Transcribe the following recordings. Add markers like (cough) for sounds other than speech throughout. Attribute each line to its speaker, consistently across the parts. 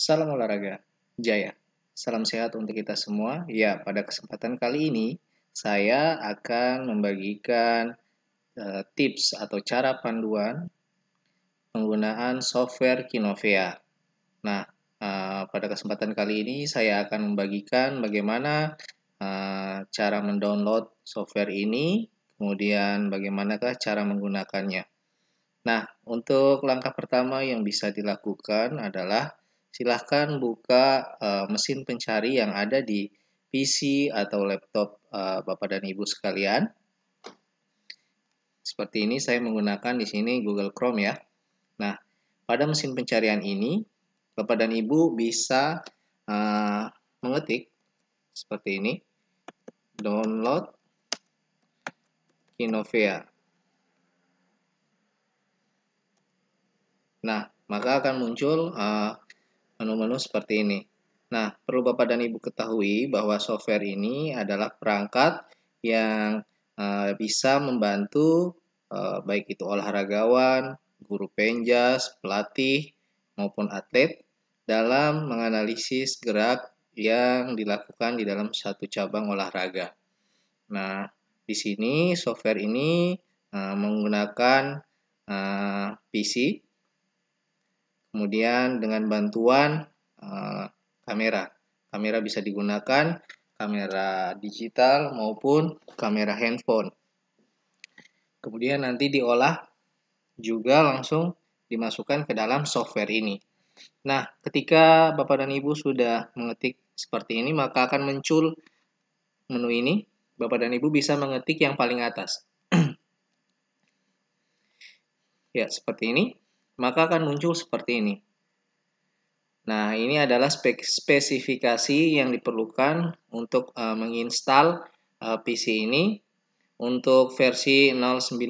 Speaker 1: Salam olahraga, jaya. Salam sehat untuk kita semua. Ya, pada kesempatan kali ini saya akan membagikan uh, tips atau cara panduan penggunaan software Kinovia. Nah, uh, pada kesempatan kali ini saya akan membagikan bagaimana uh, cara mendownload software ini, kemudian bagaimanakah cara menggunakannya. Nah, untuk langkah pertama yang bisa dilakukan adalah silahkan buka uh, mesin pencari yang ada di PC atau laptop uh, Bapak dan Ibu sekalian. Seperti ini saya menggunakan di sini Google Chrome ya. Nah, pada mesin pencarian ini Bapak dan Ibu bisa uh, mengetik seperti ini. Download Kinovia. Nah, maka akan muncul uh, menu-menu seperti ini. Nah, perlu Bapak dan Ibu ketahui bahwa software ini adalah perangkat yang uh, bisa membantu uh, baik itu olahragawan, guru penjas, pelatih, maupun atlet dalam menganalisis gerak yang dilakukan di dalam satu cabang olahraga. Nah, di sini software ini uh, menggunakan uh, PC Kemudian dengan bantuan uh, kamera. Kamera bisa digunakan kamera digital maupun kamera handphone. Kemudian nanti diolah juga langsung dimasukkan ke dalam software ini. Nah, ketika Bapak dan Ibu sudah mengetik seperti ini, maka akan muncul menu ini. Bapak dan Ibu bisa mengetik yang paling atas. (clears throat) ya, seperti ini maka akan muncul seperti ini. Nah, ini adalah spesifikasi yang diperlukan untuk uh, menginstal uh, eh, PC ini. Untuk versi 095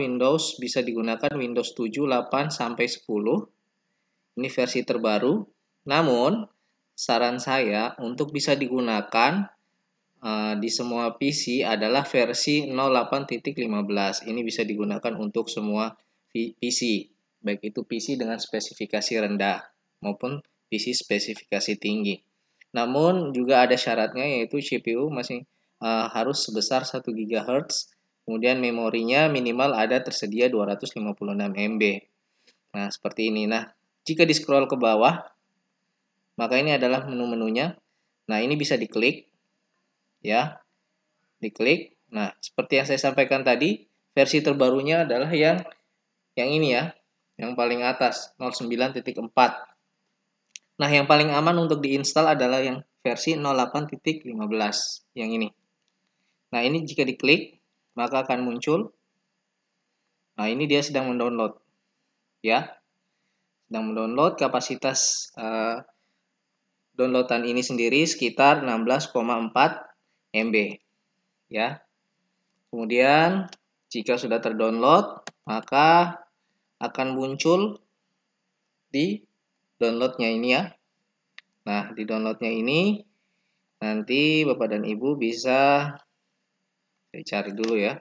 Speaker 1: Windows bisa digunakan Windows 7, 8, sampai 10. Ini versi terbaru. Namun, saran saya untuk bisa digunakan uh, di semua PC adalah versi 08.15. Ini bisa digunakan untuk semua PC baik itu PC dengan spesifikasi rendah maupun PC spesifikasi tinggi. Namun juga ada syaratnya yaitu CPU masih uh, harus sebesar 1 GHz, kemudian memorinya minimal ada tersedia 256 MB. Nah, seperti ini. Nah, jika di scroll ke bawah, maka ini adalah menu-menunya. Nah, ini bisa diklik ya. Diklik. Nah, seperti yang saya sampaikan tadi, versi terbarunya adalah yang yang ini ya, yang paling atas 09.4. Nah, yang paling aman untuk diinstal adalah yang versi 08.15 yang ini. Nah, ini jika diklik maka akan muncul Nah, ini dia sedang mendownload. Ya. Sedang mendownload kapasitas uh, downloadan ini sendiri sekitar 16,4 MB. Ya. Kemudian jika sudah terdownload, maka akan muncul di downloadnya ini ya. Nah, di downloadnya ini nanti Bapak dan Ibu bisa saya cari dulu ya.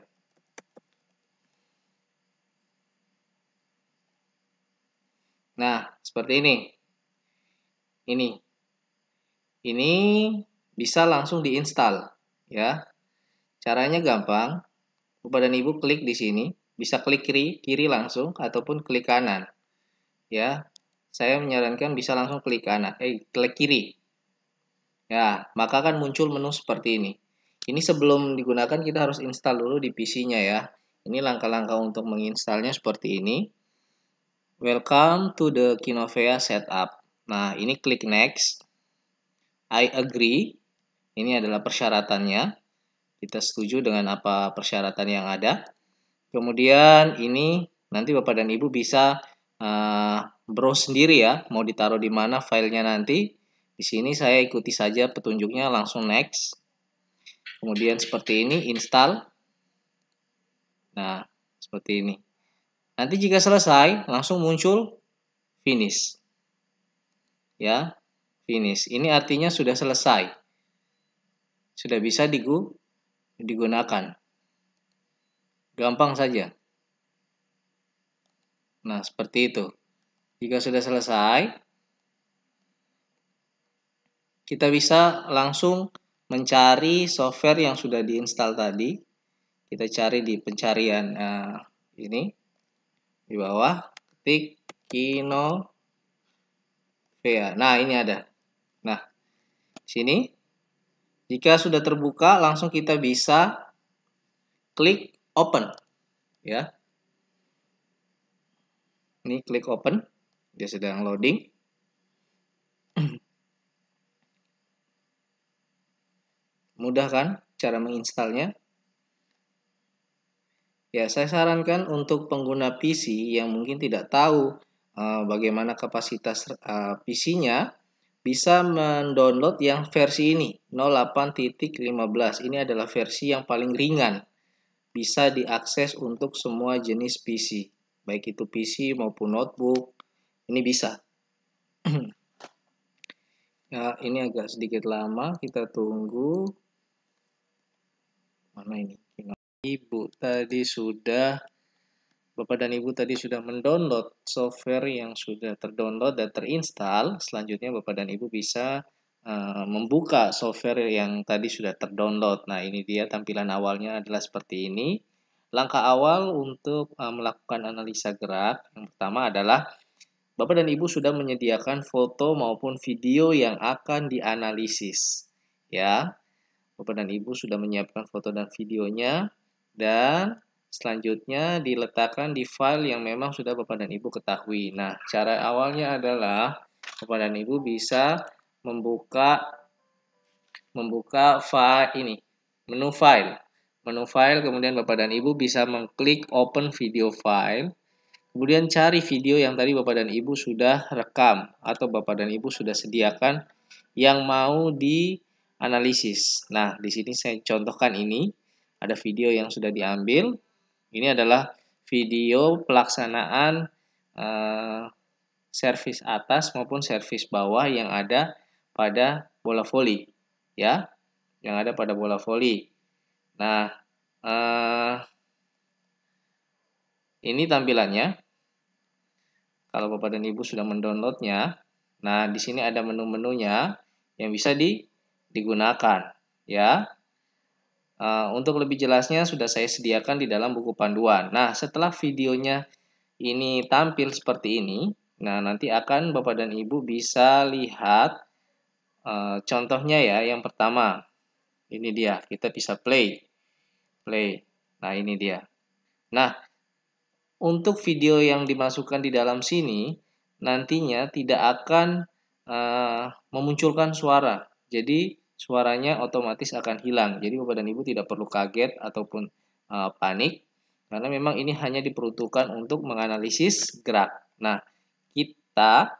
Speaker 1: Nah, seperti ini. Ini. Ini bisa langsung diinstal ya. Caranya gampang. Bapak dan Ibu klik di sini bisa klik kiri, kiri langsung ataupun klik kanan. Ya, saya menyarankan bisa langsung klik kanan, eh klik kiri. Ya, maka akan muncul menu seperti ini. Ini sebelum digunakan kita harus install dulu di PC-nya ya. Ini langkah-langkah untuk menginstalnya seperti ini. Welcome to the Kinovea setup. Nah, ini klik next. I agree. Ini adalah persyaratannya. Kita setuju dengan apa persyaratan yang ada. Kemudian ini nanti Bapak dan Ibu bisa uh, browse sendiri ya, mau ditaruh di mana filenya nanti. Di sini saya ikuti saja petunjuknya langsung next. Kemudian seperti ini, install. Nah, seperti ini. Nanti jika selesai, langsung muncul finish. Ya, finish. Ini artinya sudah selesai. Sudah bisa digu digunakan. Gampang saja. Nah, seperti itu. Jika sudah selesai, kita bisa langsung mencari software yang sudah diinstal tadi. Kita cari di pencarian uh, ini di bawah, ketik Kino VA. Nah, ini ada. Nah, sini jika sudah terbuka, langsung kita bisa klik open ya ini klik open dia sedang loading (clears throat) mudah kan cara menginstalnya ya saya sarankan untuk pengguna PC yang mungkin tidak tahu uh, bagaimana kapasitas uh, eh, PC-nya bisa mendownload yang versi ini 08.15 ini adalah versi yang paling ringan bisa diakses untuk semua jenis PC, baik itu PC maupun notebook. Ini bisa. (clears throat) Ya, ini agak sedikit lama, kita tunggu. Mana ini? Ibu tadi sudah Bapak dan Ibu tadi sudah mendownload software yang sudah terdownload dan terinstall. Selanjutnya Bapak dan Ibu bisa Eh, membuka software yang tadi sudah terdownload. Nah, ini dia tampilan awalnya adalah seperti ini. Langkah awal untuk eh, melakukan analisa gerak yang pertama adalah Bapak dan Ibu sudah menyediakan foto maupun video yang akan dianalisis. Ya. Bapak dan Ibu sudah menyiapkan foto dan videonya dan selanjutnya diletakkan di file yang memang sudah Bapak dan Ibu ketahui. Nah, cara awalnya adalah Bapak dan Ibu bisa membuka membuka file ini menu file menu file kemudian Bapak dan Ibu bisa mengklik open video file kemudian cari video yang tadi Bapak dan Ibu sudah rekam atau Bapak dan Ibu sudah sediakan yang mau dianalisis nah di sini saya contohkan ini ada video yang sudah diambil ini adalah video pelaksanaan eh, servis atas maupun servis bawah yang ada pada bola voli, ya, yang ada pada bola voli. Nah, uh, ini tampilannya. Kalau Bapak dan Ibu sudah mendownloadnya, nah di sini ada menu-menunya yang bisa di, digunakan, ya. Uh, untuk lebih jelasnya sudah saya sediakan di dalam buku panduan. Nah, setelah videonya ini tampil seperti ini, nah nanti akan Bapak dan Ibu bisa lihat Eh, contohnya ya, yang pertama, ini dia, kita bisa play. Play. Nah, ini dia. Nah, untuk video yang dimasukkan di dalam sini, nantinya tidak akan uh, memunculkan suara. Jadi, suaranya otomatis akan hilang. Jadi, Bapak dan Ibu tidak perlu kaget ataupun uh, panik, karena memang ini hanya diperuntukkan untuk menganalisis gerak. Nah, kita,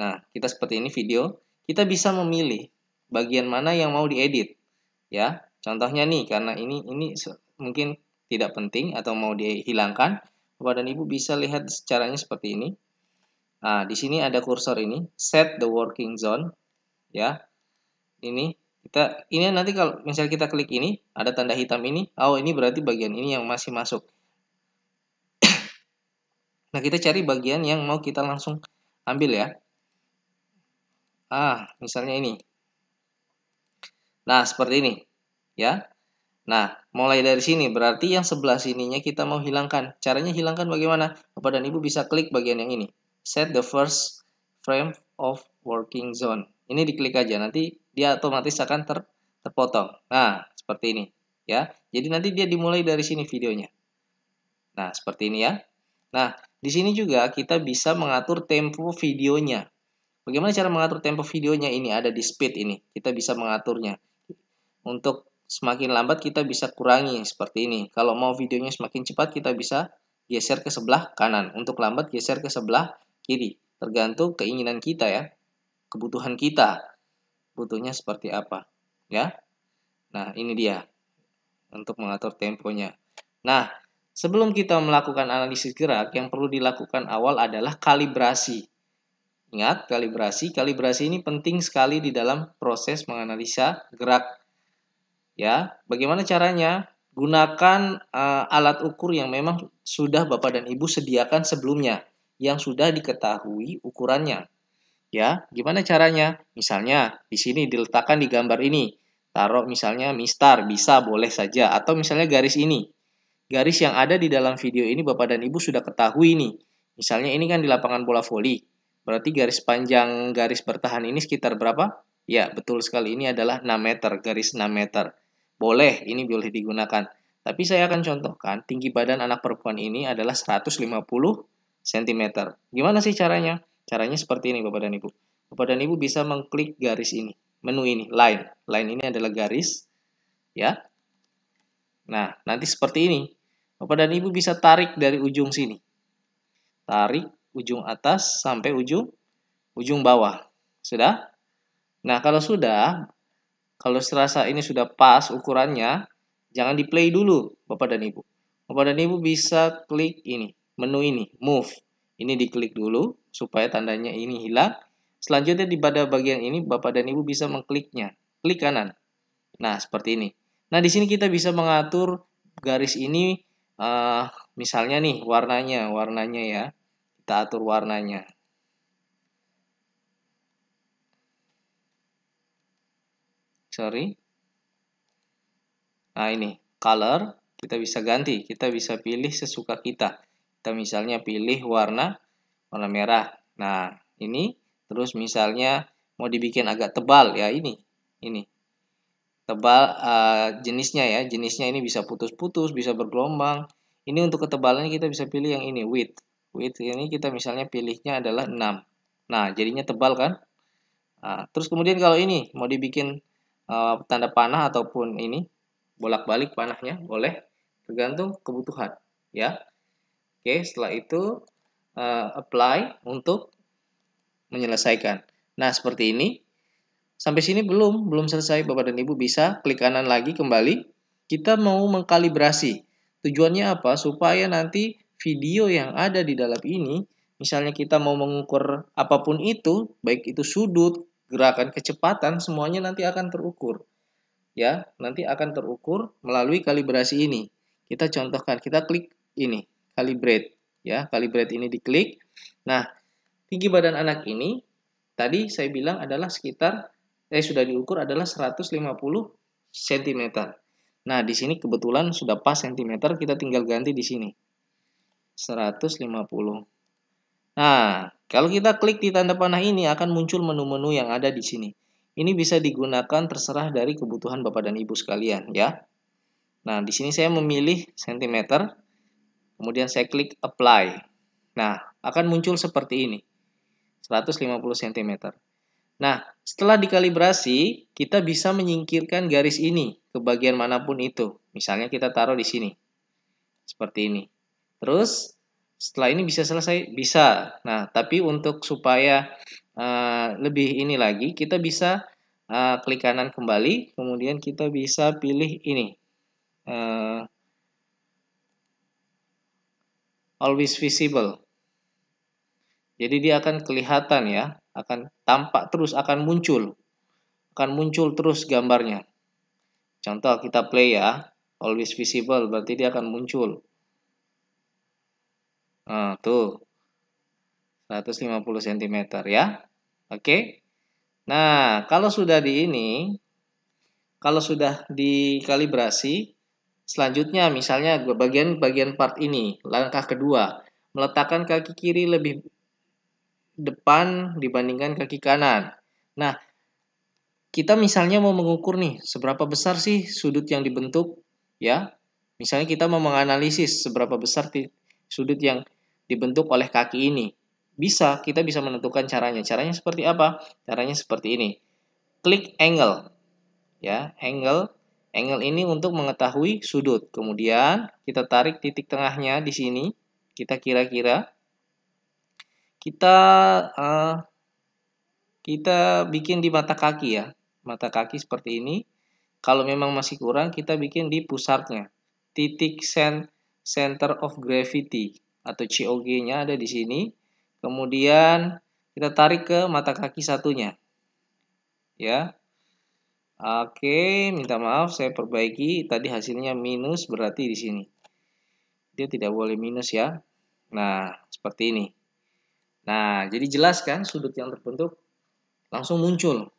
Speaker 1: nah, kita seperti ini video kita bisa memilih bagian mana yang mau diedit ya contohnya nih karena ini ini mungkin tidak penting atau mau dihilangkan bapak dan ibu bisa lihat caranya seperti ini nah di sini ada kursor ini set the working zone ya ini kita ini nanti kalau misal kita klik ini ada tanda hitam ini oh ini berarti bagian ini yang masih masuk (coughs) nah kita cari bagian yang mau kita langsung ambil ya A, ah, misalnya ini. Nah, seperti ini. Ya. Nah, mulai dari sini, berarti yang sebelah sininya kita mau hilangkan. Caranya hilangkan bagaimana? Bapak dan Ibu bisa klik bagian yang ini. Set the first frame of working zone. Ini diklik aja, nanti dia otomatis akan ter terpotong. Nah, seperti ini. ya. Jadi nanti dia dimulai dari sini videonya. Nah, seperti ini ya. Nah, di sini juga kita bisa mengatur tempo videonya. Bagaimana cara mengatur tempo videonya ini? Ada di speed ini. Kita bisa mengaturnya. Untuk semakin lambat kita bisa kurangi seperti ini. Kalau mau videonya semakin cepat kita bisa geser ke sebelah kanan. Untuk lambat geser ke sebelah kiri. Tergantung keinginan kita ya. Kebutuhan kita. Butuhnya seperti apa. Ya. Nah ini dia. Untuk mengatur temponya. Nah sebelum kita melakukan analisis gerak yang perlu dilakukan awal adalah kalibrasi. Ingat, kalibrasi. Kalibrasi ini penting sekali di dalam proses menganalisa gerak. Ya, bagaimana caranya? Gunakan uh, alat ukur yang memang sudah Bapak dan Ibu sediakan sebelumnya, yang sudah diketahui ukurannya. Ya, gimana caranya? Misalnya di sini diletakkan di gambar ini. Taruh misalnya mistar, bisa boleh saja atau misalnya garis ini. Garis yang ada di dalam video ini Bapak dan Ibu sudah ketahui nih. Misalnya ini kan di lapangan bola voli. Berarti garis panjang garis bertahan ini sekitar berapa? Ya, betul sekali. Ini adalah 6 meter, garis 6 meter. Boleh, ini boleh digunakan. Tapi saya akan contohkan, tinggi badan anak perempuan ini adalah 150 cm. Gimana sih caranya? Caranya seperti ini, Bapak dan Ibu. Bapak dan Ibu bisa mengklik garis ini, menu ini, line. Line ini adalah garis, ya. Nah, nanti seperti ini. Bapak dan Ibu bisa tarik dari ujung sini. Tarik ujung atas sampai ujung ujung bawah. Sudah? Nah, kalau sudah, kalau serasa ini sudah pas ukurannya, jangan di play dulu, Bapak dan Ibu. Bapak dan Ibu bisa klik ini, menu ini, move. Ini diklik dulu, supaya tandanya ini hilang. Selanjutnya di pada bagian ini, Bapak dan Ibu bisa mengkliknya. Klik kanan. Nah, seperti ini. Nah, di sini kita bisa mengatur garis ini, uh, misalnya nih, warnanya, warnanya ya kita atur warnanya sorry nah ini color kita bisa ganti kita bisa pilih sesuka kita kita misalnya pilih warna warna merah nah ini terus misalnya mau dibikin agak tebal ya ini ini tebal uh, jenisnya ya jenisnya ini bisa putus-putus bisa bergelombang ini untuk ketebalannya kita bisa pilih yang ini width width ini kita misalnya pilihnya adalah 6 nah jadinya tebal kan nah, terus kemudian kalau ini mau dibikin uh, tanda panah ataupun ini bolak-balik panahnya boleh tergantung kebutuhan ya oke setelah itu uh, apply untuk menyelesaikan nah seperti ini sampai sini belum belum selesai bapak dan ibu bisa klik kanan lagi kembali kita mau mengkalibrasi tujuannya apa supaya nanti video yang ada di dalam ini, misalnya kita mau mengukur apapun itu, baik itu sudut, gerakan, kecepatan, semuanya nanti akan terukur. Ya, nanti akan terukur melalui kalibrasi ini. Kita contohkan, kita klik ini, calibrate. Ya, calibrate ini diklik. Nah, tinggi badan anak ini tadi saya bilang adalah sekitar eh sudah diukur adalah 150 cm. Nah, di sini kebetulan sudah pas cm, kita tinggal ganti di sini. 150. Nah, kalau kita klik di tanda panah ini akan muncul menu-menu yang ada di sini. Ini bisa digunakan terserah dari kebutuhan Bapak dan Ibu sekalian ya. Nah, di sini saya memilih cm, kemudian saya klik apply. Nah, akan muncul seperti ini. 150 cm. Nah, setelah dikalibrasi, kita bisa menyingkirkan garis ini ke bagian manapun itu. Misalnya kita taruh di sini. Seperti ini. Terus setelah ini bisa selesai bisa. Nah, tapi untuk supaya uh, lebih ini lagi kita bisa uh, klik kanan kembali, kemudian kita bisa pilih ini. Uh, always visible. Jadi dia akan kelihatan ya, akan tampak terus, akan muncul. Akan muncul terus gambarnya. Contoh kita play ya, always visible berarti dia akan muncul. Nah, tuh. 150 cm ya. Oke. Nah, kalau sudah di ini, kalau sudah dikalibrasi, selanjutnya misalnya bagian-bagian part ini, langkah kedua, meletakkan kaki kiri lebih depan dibandingkan kaki kanan. Nah, kita misalnya mau mengukur nih, seberapa besar sih sudut yang dibentuk, ya. Misalnya kita mau menganalisis seberapa besar sudut yang dibentuk oleh kaki ini. Bisa, kita bisa menentukan caranya. Caranya seperti apa? Caranya seperti ini. Klik angle. Ya, angle. Angle ini untuk mengetahui sudut. Kemudian kita tarik titik tengahnya di sini. Kita kira-kira. Kita uh, kita bikin di mata kaki ya. Mata kaki seperti ini. Kalau memang masih kurang, kita bikin di pusatnya. Titik sen center of gravity atau COG-nya ada di sini. Kemudian kita tarik ke mata kaki satunya. Ya. Oke, minta maaf saya perbaiki tadi hasilnya minus berarti di sini. Dia tidak boleh minus ya. Nah, seperti ini. Nah, jadi jelas kan sudut yang terbentuk langsung muncul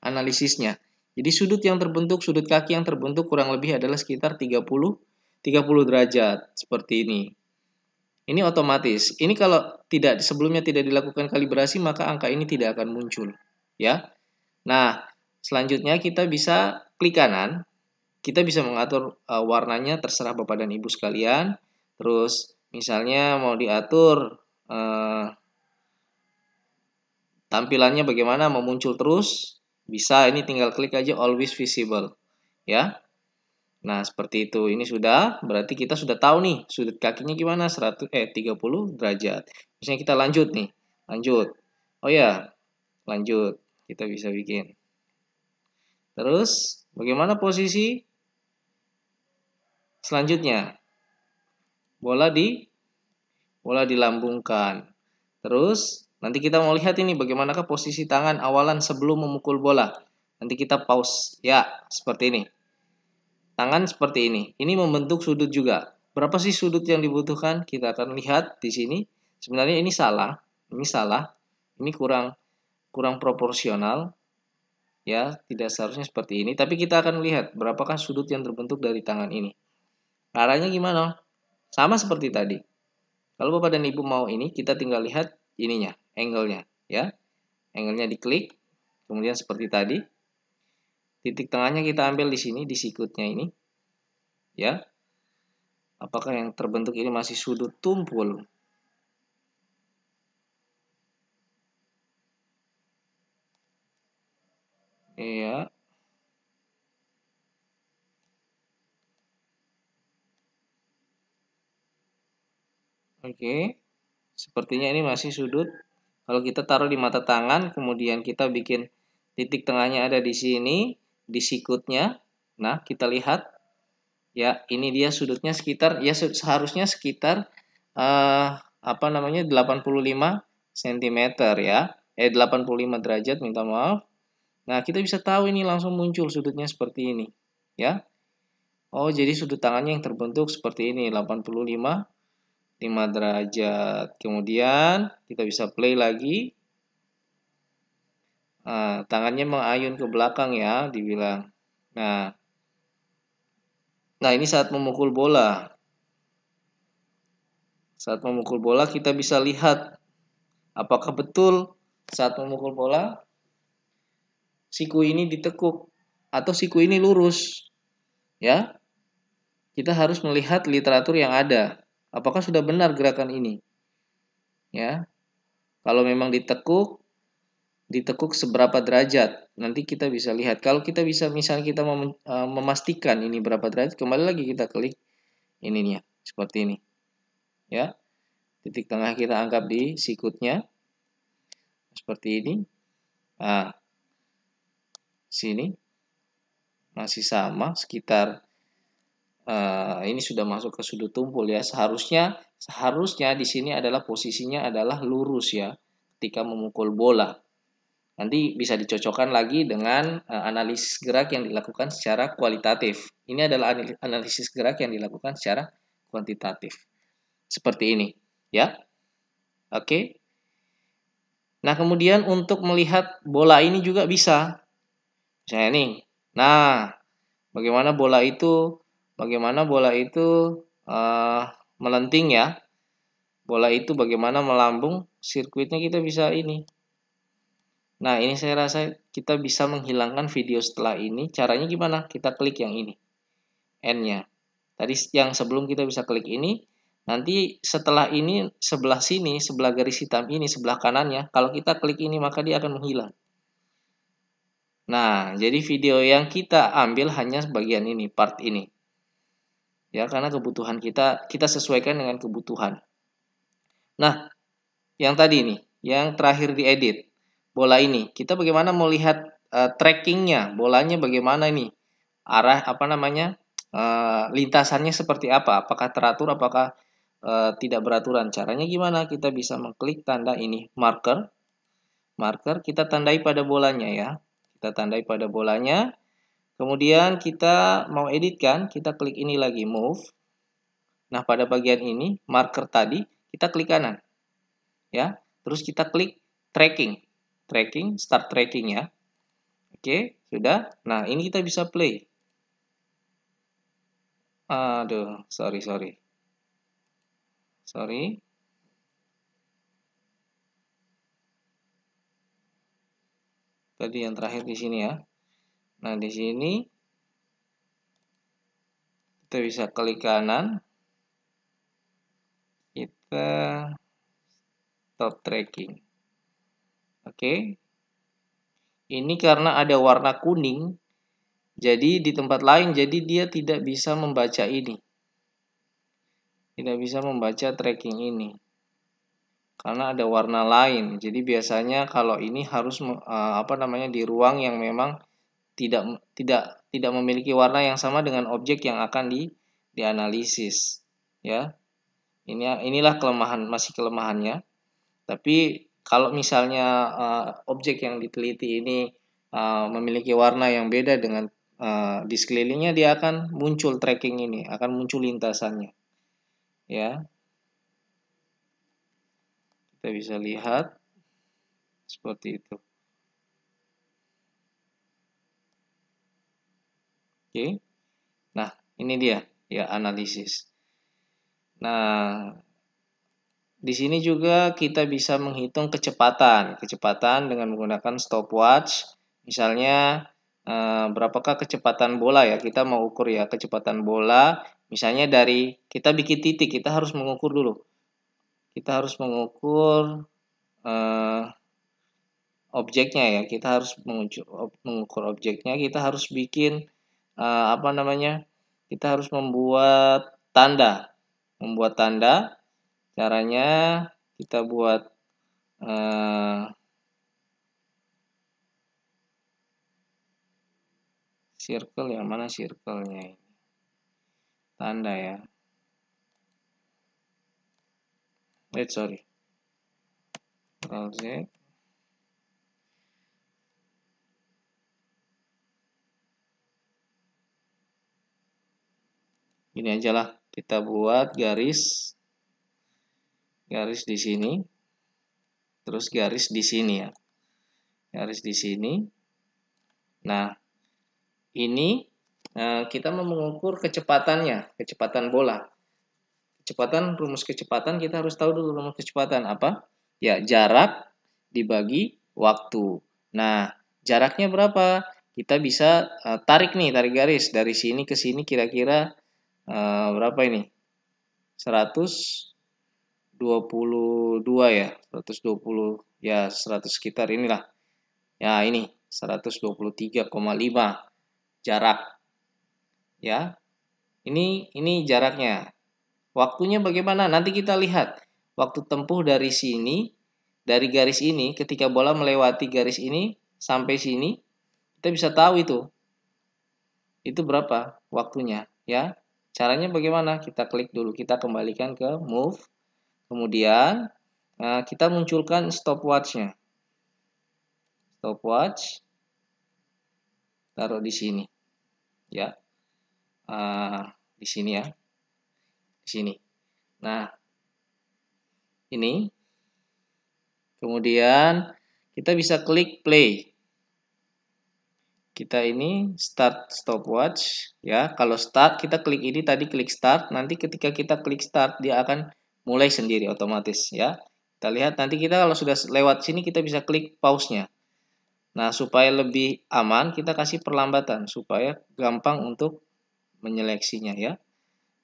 Speaker 1: analisisnya. Jadi sudut yang terbentuk, sudut kaki yang terbentuk kurang lebih adalah sekitar 30 30 derajat seperti ini. Ini otomatis. Ini kalau tidak sebelumnya tidak dilakukan kalibrasi maka angka ini tidak akan muncul, ya. Nah, selanjutnya kita bisa klik kanan. Kita bisa mengatur uh, warnanya terserah Bapak dan Ibu sekalian. Terus misalnya mau diatur uh, tampilannya bagaimana mau muncul terus, bisa ini tinggal klik aja always visible, ya. Nah, seperti itu. Ini sudah, berarti kita sudah tahu nih, sudut kakinya gimana, 100, eh, 30 derajat. Misalnya kita lanjut nih, lanjut. Oh ya, lanjut. Kita bisa bikin. Terus, bagaimana posisi selanjutnya? Bola di, bola dilambungkan. Terus, nanti kita mau lihat ini bagaimanakah posisi tangan awalan sebelum memukul bola. Nanti kita pause. Ya, seperti ini tangan seperti ini. Ini membentuk sudut juga. Berapa sih sudut yang dibutuhkan? Kita akan lihat di sini. Sebenarnya ini salah, ini salah. Ini kurang kurang proporsional. Ya, tidak seharusnya seperti ini, tapi kita akan lihat berapakah sudut yang terbentuk dari tangan ini. Caranya gimana? Sama seperti tadi. Kalau Bapak dan Ibu mau ini, kita tinggal lihat ininya, angle-nya, ya. Angle-nya diklik, kemudian seperti tadi, Titik tengahnya kita ambil di sini, di sikutnya ini. Ya. Apakah yang terbentuk ini masih sudut tumpul?
Speaker 2: Iya. Oke. Sepertinya ini masih sudut.
Speaker 1: Kalau kita taruh di mata tangan, kemudian kita bikin titik tengahnya ada di sini, di sikutnya. Nah, kita lihat ya ini dia sudutnya sekitar ya seharusnya sekitar eh, apa namanya 85 cm ya. Eh 85 derajat minta maaf. Nah, kita bisa tahu ini langsung muncul sudutnya seperti ini ya. Oh, jadi sudut tangannya yang terbentuk seperti ini 85 5 derajat. Kemudian kita bisa play lagi. Nah, tangannya mengayun ke belakang ya, dibilang. Nah, nah ini saat memukul bola. Saat memukul bola kita bisa lihat apakah betul saat memukul bola siku ini ditekuk atau siku ini lurus. Ya. Kita harus melihat literatur yang ada. Apakah sudah benar gerakan ini? Ya. Kalau memang ditekuk ditekuk seberapa derajat. Nanti kita bisa lihat. Kalau kita bisa misalnya kita mem, eh, memastikan ini berapa derajat, kembali lagi kita klik ininya seperti ini. Ya. Titik tengah kita anggap di sikutnya. Seperti ini. Nah, sini masih sama sekitar uh, ini sudah masuk ke sudut tumpul ya. Seharusnya seharusnya di sini adalah posisinya adalah lurus ya ketika memukul bola Nanti bisa dicocokkan lagi dengan uh, eh, analisis gerak yang dilakukan secara kualitatif. Ini adalah analisis gerak yang dilakukan secara kuantitatif. Seperti ini, ya. Oke. Nah, kemudian untuk melihat bola ini juga bisa. Misalnya ini. Nah, bagaimana bola itu bagaimana bola itu uh, melenting ya. Bola itu bagaimana melambung, sirkuitnya kita bisa ini Nah, ini saya rasa kita bisa menghilangkan video setelah ini. Caranya gimana? Kita klik yang ini. N-nya. Tadi yang sebelum kita bisa klik ini, nanti setelah ini, sebelah sini, sebelah garis hitam ini, sebelah kanannya, kalau kita klik ini maka dia akan menghilang. Nah, jadi video yang kita ambil hanya bagian ini, part ini. Ya, karena kebutuhan kita, kita sesuaikan dengan kebutuhan. Nah, yang tadi ini yang terakhir diedit bola ini. Kita bagaimana melihat uh, eh, trackingnya, bolanya bagaimana ini, arah apa namanya, uh, lintasannya seperti apa, apakah teratur, apakah uh, tidak beraturan. Caranya gimana? Kita bisa mengklik tanda ini marker, marker kita tandai pada bolanya ya, kita tandai pada bolanya. Kemudian kita mau editkan, kita klik ini lagi move. Nah, pada bagian ini marker tadi kita klik kanan. Ya, terus kita klik tracking tracking, start tracking ya. Oke, sudah. Nah, ini kita bisa play. Aduh, sorry,
Speaker 2: sorry. Sorry. Tadi yang terakhir di sini ya.
Speaker 1: Nah, di sini kita bisa klik kanan. Kita stop tracking. Oke. Ini karena ada warna kuning, jadi di tempat lain jadi dia tidak bisa membaca ini. Tidak bisa membaca tracking ini. Karena ada warna lain. Jadi biasanya kalau ini harus e, apa namanya di ruang yang memang tidak tidak tidak memiliki warna yang sama dengan objek yang akan di dianalisis, ya. Ini inilah kelemahan masih kelemahannya. Tapi kalau misalnya uh, objek yang diteliti ini uh, memiliki warna yang beda dengan uh, di sekelilingnya, dia akan muncul tracking ini, akan muncul lintasannya.
Speaker 2: Ya, kita bisa lihat seperti itu. Oke, nah
Speaker 1: ini dia ya analisis. Nah, di sini juga kita bisa menghitung kecepatan. Kecepatan dengan menggunakan stopwatch. Misalnya eh, berapakah kecepatan bola ya? Kita mau ukur ya kecepatan bola. Misalnya dari kita bikin titik, kita harus mengukur dulu. Kita harus mengukur uh, objeknya ya. Kita harus mengukur objeknya. Kita harus bikin uh, apa namanya? Kita harus membuat tanda, membuat tanda Caranya kita buat
Speaker 2: uh, circle yang mana circle-nya ini. Tanda ya. Wait, sorry. Ctrl Z. Ini aja lah kita
Speaker 1: buat garis garis di sini, terus garis di sini ya. Garis di sini. Nah, ini eh, kita mau mengukur kecepatannya, kecepatan bola. Kecepatan, rumus kecepatan, kita harus tahu dulu rumus kecepatan apa. Ya, jarak dibagi waktu. Nah, jaraknya berapa? Kita bisa uh, tarik nih, tarik garis dari sini ke sini kira-kira uh, berapa ini? 100 122 ya 120 ya 100 sekitar inilah ya ini 123,5 jarak ya ini ini jaraknya waktunya bagaimana nanti kita lihat waktu tempuh dari sini dari garis ini ketika bola melewati garis ini sampai sini kita bisa tahu itu itu berapa waktunya ya caranya bagaimana kita klik dulu kita kembalikan ke move Kemudian eh, kita munculkan stopwatchnya. Stopwatch taruh di sini, ya, uh, di sini ya, di sini. Nah, ini. Kemudian kita bisa klik play. Kita ini start stopwatch ya. Kalau start kita klik ini tadi klik start. Nanti ketika kita klik start dia akan mulai sendiri otomatis ya. Kita lihat nanti kita kalau sudah lewat sini kita bisa klik pause-nya. Nah, supaya lebih aman kita kasih perlambatan supaya gampang untuk menyeleksinya ya.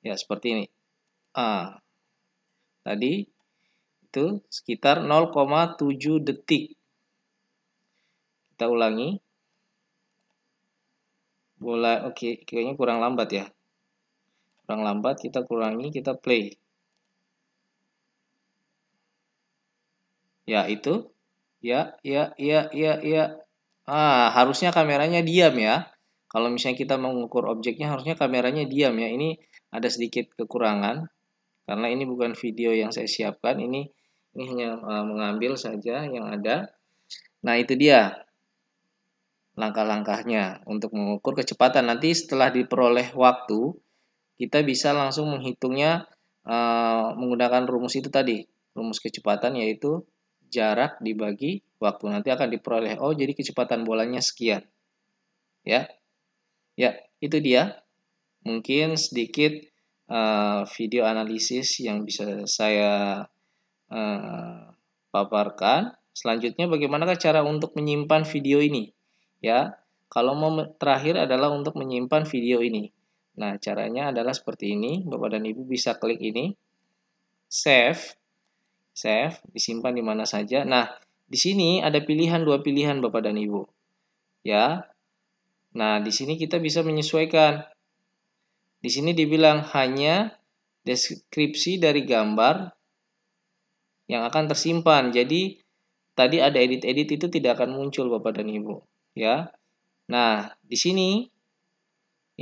Speaker 1: Ya, seperti ini. Ah. Tadi itu sekitar 0,7 detik. Kita ulangi. Bola oke, okay, kayaknya kurang lambat ya. Kurang lambat kita kurangi, kita play.
Speaker 2: Ya, itu. Ya, ya, ya, ya, ya.
Speaker 1: Ah, harusnya kameranya diam ya. Kalau misalnya kita mengukur objeknya, harusnya kameranya diam ya. Ini ada sedikit kekurangan. Karena ini bukan video yang saya siapkan. Ini, ini hanya eh, mengambil saja yang ada. Nah, itu dia langkah-langkahnya untuk mengukur kecepatan. Nanti setelah diperoleh waktu, kita bisa langsung menghitungnya uh, menggunakan rumus itu tadi. Rumus kecepatan yaitu jarak dibagi waktu. Nanti akan diperoleh oh jadi kecepatan bolanya sekian. Ya. Ya, itu dia. Mungkin sedikit uh, video analisis yang bisa saya uh, paparkan. Selanjutnya bagaimanakah cara untuk menyimpan video ini? Ya, kalau mau terakhir adalah untuk menyimpan video ini. Nah, caranya adalah seperti ini. Bapak dan Ibu bisa klik ini. Save save, disimpan di mana saja. Nah, di sini ada pilihan dua pilihan Bapak dan Ibu. Ya. Nah, di sini kita bisa menyesuaikan. Di sini dibilang hanya deskripsi dari gambar yang akan tersimpan. Jadi tadi ada edit-edit itu tidak akan muncul Bapak dan Ibu, ya. Nah, di sini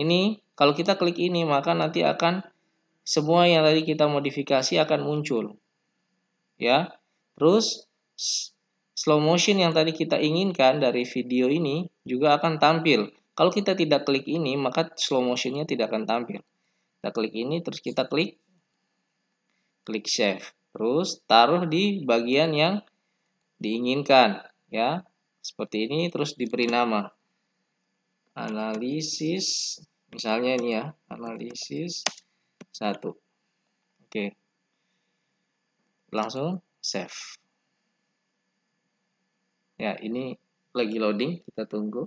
Speaker 1: ini kalau kita klik ini maka nanti akan semua yang tadi kita modifikasi akan muncul ya. Terus slow motion yang tadi kita inginkan dari video ini juga akan tampil. Kalau kita tidak klik ini, maka slow motionnya tidak akan tampil. Kita klik ini, terus kita klik klik save. Terus taruh di bagian yang diinginkan, ya. Seperti ini, terus diberi nama. Analisis, misalnya ini ya, analisis
Speaker 2: satu. Oke
Speaker 1: langsung save ya ini lagi loading kita tunggu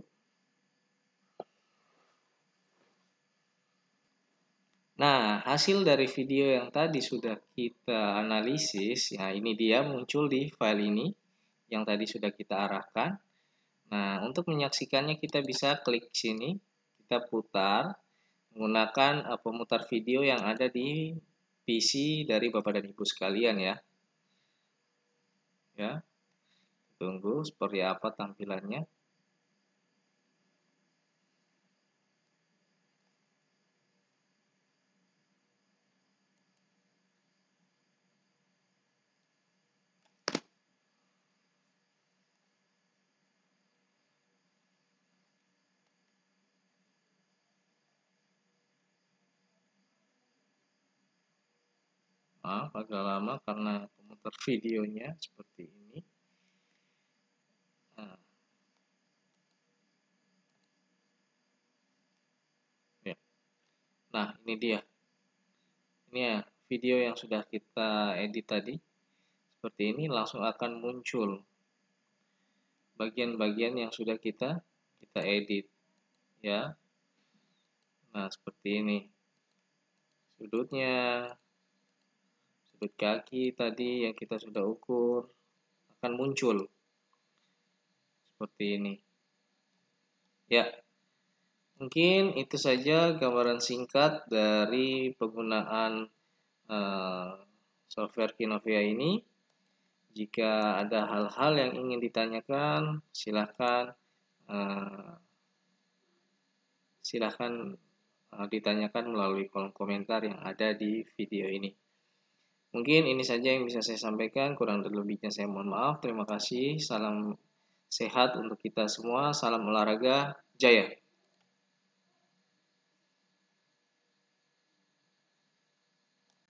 Speaker 1: Nah, hasil dari video yang tadi sudah kita analisis, ya ini dia muncul di file ini yang tadi sudah kita arahkan. Nah, untuk menyaksikannya kita bisa klik sini, kita putar menggunakan eh, pemutar video yang ada di PC dari Bapak dan Ibu sekalian ya ya tunggu seperti apa tampilannya maaf agak lama karena filter videonya seperti ini.
Speaker 2: Nah. Ya. nah, ini dia. Ini
Speaker 1: ya, video yang sudah kita edit tadi. Seperti ini langsung akan muncul bagian-bagian yang sudah kita kita edit ya. Nah, seperti ini. Sudutnya, sudut kaki tadi yang kita sudah ukur akan muncul seperti ini ya mungkin itu saja gambaran singkat dari penggunaan uh, software Kinovia ini jika ada hal-hal yang ingin ditanyakan silahkan uh, eh, silahkan eh, ditanyakan melalui kolom komentar yang ada di video ini. Mungkin ini saja yang bisa saya sampaikan, kurang terlebihnya saya mohon maaf. Terima kasih, salam sehat untuk kita semua, salam olahraga, jaya.